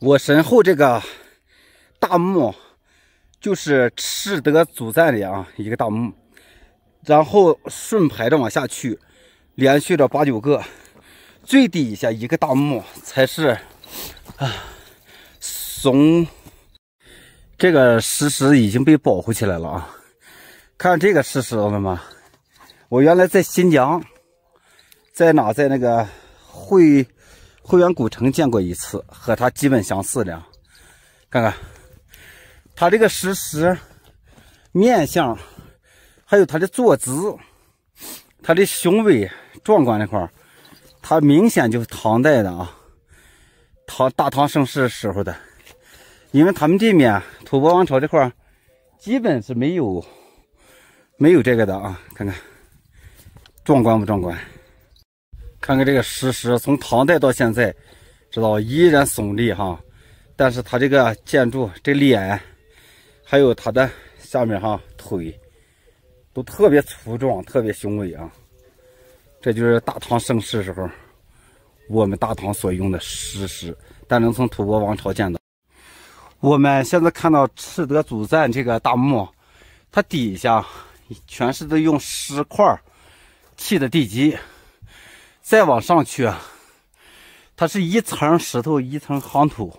我身后这个大墓，就是赤德祖赞的啊一个大墓，然后顺排着往下去，连续着八九个，最底下一个大墓才是啊。怂，这个石狮已经被保护起来了啊。看这个石狮，朋友们，我原来在新疆，在哪，在那个会。会远古城见过一次，和它基本相似的，看看它这个石狮面相，还有它的坐姿，它的雄伟壮观这块它明显就是唐代的啊，唐大唐盛世时候的，因为他们这面吐蕃王朝这块基本是没有没有这个的啊，看看壮观不壮观？看看这个石狮，从唐代到现在，知道依然耸立哈。但是它这个建筑这脸，还有它的下面哈腿，都特别粗壮，特别雄伟啊。这就是大唐盛世时候，我们大唐所用的石狮，但能从吐蕃王朝见到。我们现在看到赤德祖赞这个大墓，它底下全是都用石块砌的地基。再往上去，它是一层石头，一层夯土。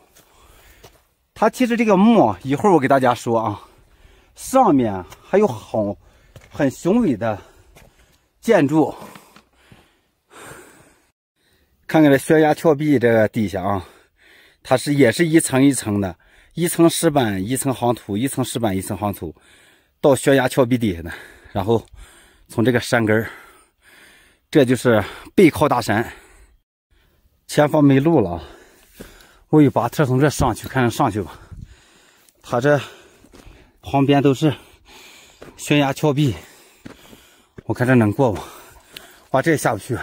它其实这个墓，一会儿我给大家说啊，上面还有很很雄伟的建筑。看看这悬崖峭壁这个底下啊，它是也是一层一层的，一层石板，一层夯土，一层石板，一层夯土，到悬崖峭壁底下呢，然后从这个山根儿。这就是背靠大山，前方没路了。我一把车从这上去，看看上去吧。他这旁边都是悬崖峭壁，我看这能过吗？哇，这也下不去，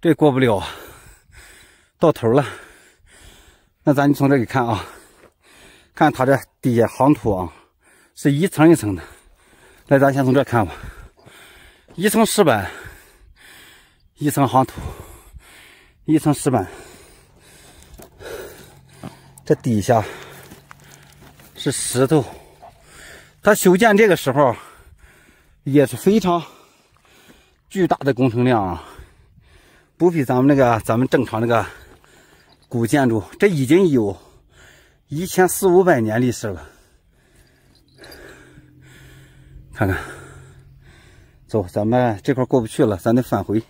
这也过不了，到头了。那咱就从这里看啊，看他这底下夯土啊，是一层一层的。来，咱先从这看吧。一层石板，一层夯土，一层石板。这底下是石头。它修建这个时候也是非常巨大的工程量，啊，不比咱们那个咱们正常那个古建筑。这已经有一千四五百年历史了，看看。走，咱们这块过不去了，咱得返回。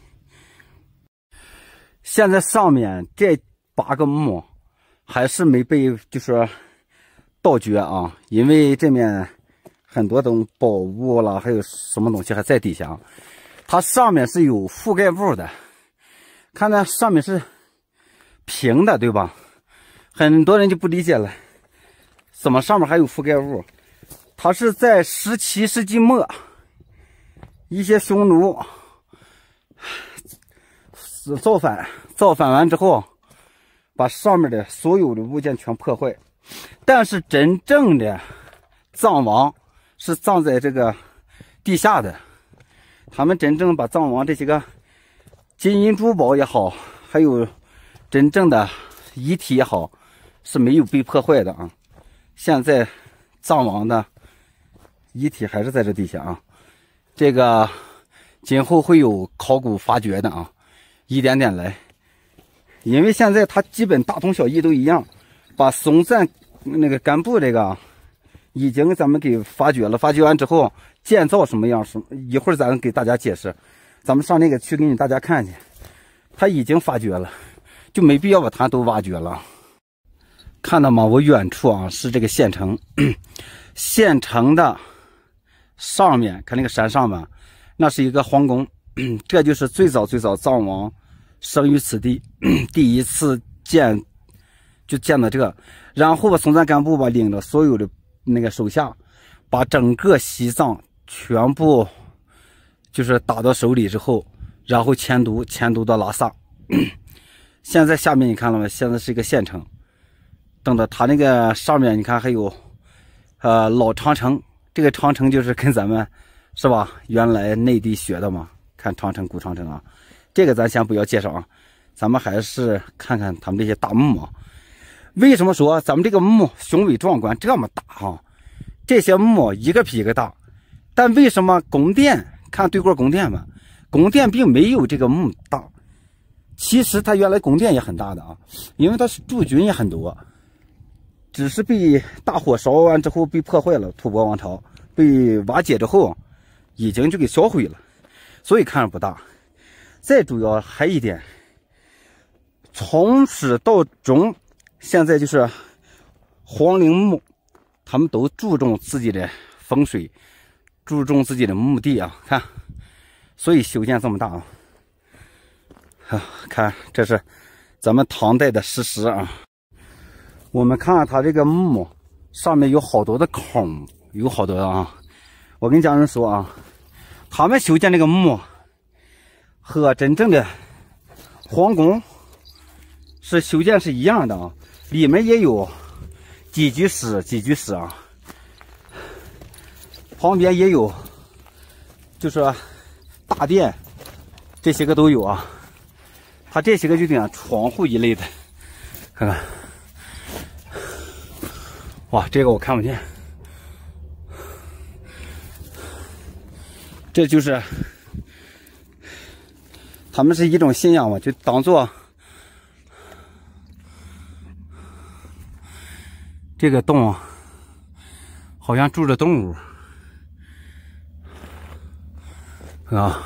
现在上面这八个墓还是没被就是盗掘啊，因为这面很多种宝物啦，还有什么东西还在底下。它上面是有覆盖物的，看那上面是平的，对吧？很多人就不理解了，怎么上面还有覆盖物？它是在十七世纪末。一些匈奴是造反，造反完之后，把上面的所有的物件全破坏。但是真正的藏王是葬在这个地下的，他们真正把藏王这些个金银珠宝也好，还有真正的遗体也好，是没有被破坏的啊。现在藏王的遗体还是在这地下啊。这个今后会有考古发掘的啊，一点点来，因为现在它基本大同小异都一样。把松赞那个干布这个已经咱们给发掘了，发掘完之后建造什么样什么，一会儿咱们给大家解释。咱们上那个去给你大家看去，他已经发掘了，就没必要把它都挖掘了。看到吗？我远处啊是这个县城，县城的。上面看那个山上吧，那是一个皇宫，这就是最早最早藏王生于此地，第一次建就建到这，然后吧，松赞干布吧领着所有的那个手下，把整个西藏全部就是打到手里之后，然后迁都迁都到拉萨。现在下面你看了吗？现在是一个县城，等到他那个上面你看还有，呃，老长城。这个长城就是跟咱们是吧？原来内地学的嘛。看长城，古长城啊，这个咱先不要介绍啊，咱们还是看看他们这些大墓啊。为什么说咱们这个墓雄伟壮观这么大哈？这些墓一个比一个大，但为什么宫殿看对过宫殿吧，宫殿并没有这个墓大，其实它原来宫殿也很大的啊，因为它是驻军也很多。只是被大火烧完之后被破坏了，吐蕃王朝被瓦解之后，已经就给销毁了，所以看着不大。再主要还一点，从始到终，现在就是皇陵墓，他们都注重自己的风水，注重自己的墓地啊，看，所以修建这么大啊。看，这是咱们唐代的石狮啊。我们看看它这个墓上面有好多的孔，有好多啊！我跟家人说啊，他们修建这个墓和真正的皇宫是修建是一样的啊，里面也有几居室、几居室啊，旁边也有，就是大殿，这些个都有啊。它这些个就点窗户一类的，看看。哇，这个我看不见。这就是他们是一种信仰嘛，就当做这个洞好像住着动物啊，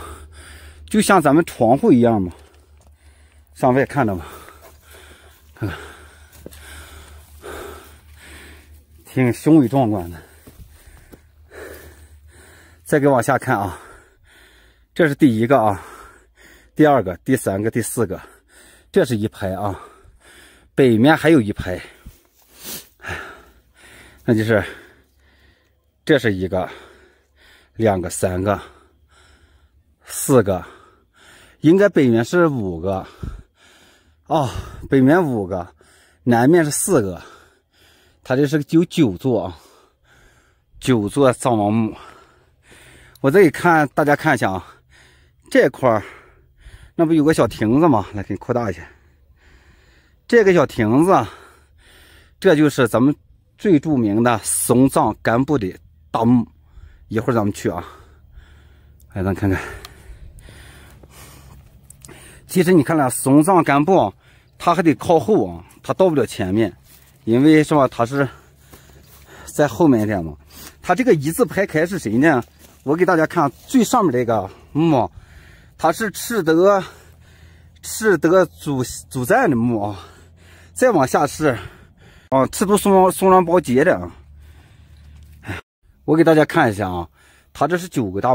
就像咱们窗户一样嘛，上外看着嘛，看看。挺雄伟壮观的。再给往下看啊，这是第一个啊，第二个、第三个、第四个，这是一排啊。北面还有一排，哎，呀，那就是这是一个、两个、三个、四个，应该北面是五个哦，北面五个，南面是四个。它这是有九座啊，九座藏王墓。我这一看，大家看一下啊，这块那不有个小亭子吗？来，给你扩大一下。这个小亭子，这就是咱们最著名的松藏干部的大墓。一会儿咱们去啊。来，咱看看。其实你看了松藏干部它他还得靠后啊，他到不了前面。因为什么？他是在后面一点嘛。他这个一字排开是谁呢？我给大家看最上面这个墓，他是赤德赤德祖祖赞的墓啊。再往下是啊，赤都松松让巴洁的啊。我给大家看一下啊，他这是九个大。